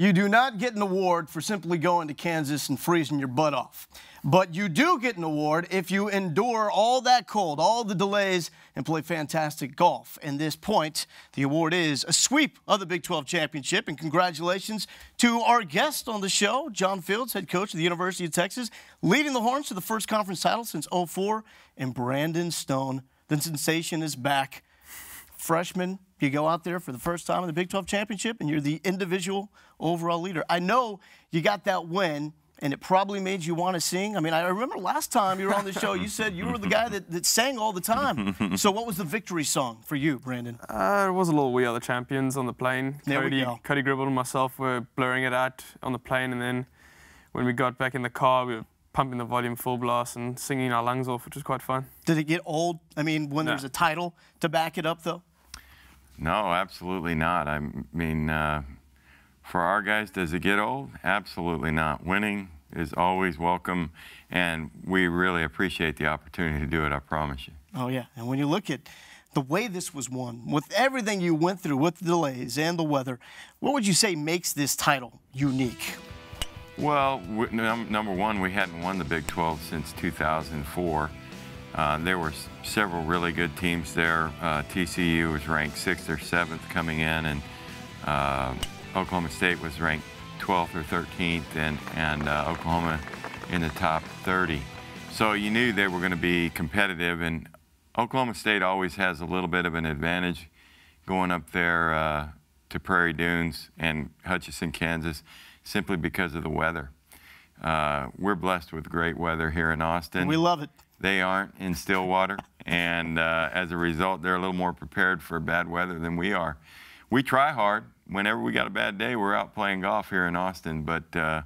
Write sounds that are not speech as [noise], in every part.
You do not get an award for simply going to Kansas and freezing your butt off. But you do get an award if you endure all that cold, all the delays, and play fantastic golf. And this point, the award is a sweep of the Big 12 Championship. And congratulations to our guest on the show, John Fields, head coach of the University of Texas, leading the Horns to the first conference title since 04, and Brandon Stone. The sensation is back freshman, you go out there for the first time in the Big 12 championship and you're the individual overall leader. I know you got that win and it probably made you want to sing. I mean, I remember last time you were on the show, you said you were the guy that, that sang all the time. so what was the victory song for you, Brandon? Uh, it was a little We Are the Champions on the plane. There Cody, we go. Cody Gribble and myself were blurring it out on the plane, and then when we got back in the car, we were pumping the volume full blast and singing our lungs off, which was quite fun. Did it get old? I mean, when no. there's a title to back it up, though? No, absolutely not. I mean, uh, for our guys, does it get old? Absolutely not. Winning is always welcome, and we really appreciate the opportunity to do it, I promise you. Oh, yeah. And when you look at the way this was won, with everything you went through, with the delays and the weather, what would you say makes this title unique? Well, num number one, we hadn't won the Big 12 since 2004. Uh, there were several really good teams there. Uh, TCU was ranked sixth or seventh coming in, and uh, Oklahoma State was ranked 12th or 13th, and, and uh, Oklahoma in the top 30. So you knew they were going to be competitive, and Oklahoma State always has a little bit of an advantage going up there uh, to Prairie Dunes and Hutchinson, Kansas, simply because of the weather. we're blessed with great weather here in Austin. We love it. They aren't in Stillwater, and uh, as a result, they're a little more prepared for bad weather than we are. We try hard. Whenever we got a bad day, we're out playing golf here in Austin, but uh,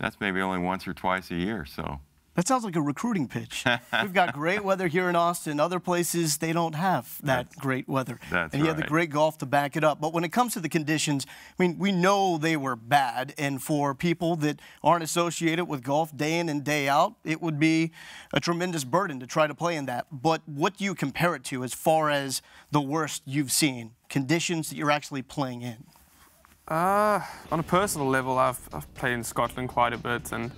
that's maybe only once or twice a year. So that sounds like a recruiting pitch. [laughs] We've got great weather here in Austin. Other places, they don't have that that's, great weather. and you right. have the great golf to back it up. But when it comes to the conditions, I mean, we know they were bad. And for people that aren't associated with golf day in and day out, it would be a tremendous burden to try to play in that. But what do you compare it to as far as the worst you've seen, conditions that you're actually playing in? Uh, on a personal level, I've, I've played in Scotland quite a bit. and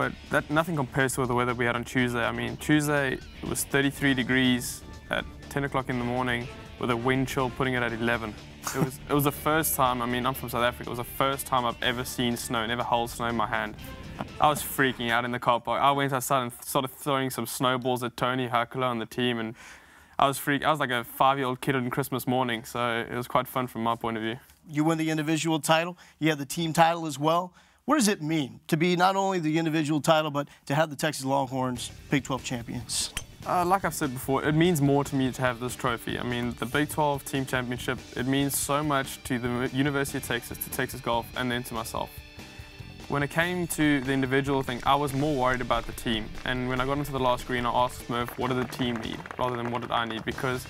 but that nothing compares to the weather we had on Tuesday. I mean, Tuesday it was 33 degrees at 10 o'clock in the morning with a wind chill putting it at 11. It was, it was the first time, I mean, I'm from South Africa, it was the first time I've ever seen snow, never held snow in my hand. I was freaking out in the car park. I went outside and started throwing some snowballs at Tony Hakula and the team, and I was freak. I was like a five-year-old kid on Christmas morning, so it was quite fun from my point of view. You win the individual title. You had the team title as well. What does it mean to be not only the individual title, but to have the Texas Longhorns Big 12 champions? Uh, like I've said before, it means more to me to have this trophy. I mean, the Big 12 Team Championship, it means so much to the University of Texas, to Texas Golf, and then to myself. When it came to the individual thing, I was more worried about the team. And when I got into the last green, I asked Smurf, what did the team need, rather than what did I need? Because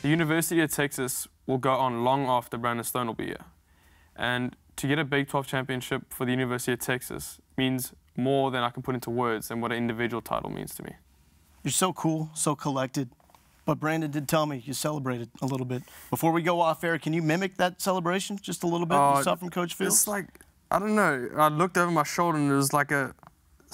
the University of Texas will go on long after Brandon Stone will be here. And to get a Big 12 championship for the University of Texas means more than I can put into words than what an individual title means to me. You're so cool, so collected. But Brandon did tell me you celebrated a little bit. Before we go off air, can you mimic that celebration just a little bit? Uh, you saw from Coach Fields? It's like, I don't know. I looked over my shoulder and it was like a,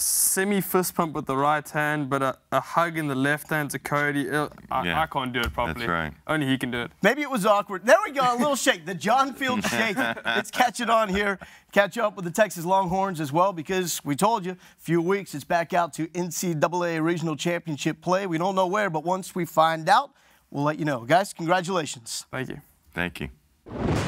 semi fist pump with the right hand, but a, a hug in the left hand to Cody. I, yeah. I, can't do it properly. That's right. Only he can do it. Maybe it was awkward. There we go, a little shake, the John Field [laughs] shake. Let's catch it on here. Catch up with the Texas Longhorns as well, because we told you a few weeks it's back out to NCAA regional championship play. We don't know where, but once we find out, we'll let you know. Guys, congratulations. Thank you. Thank you.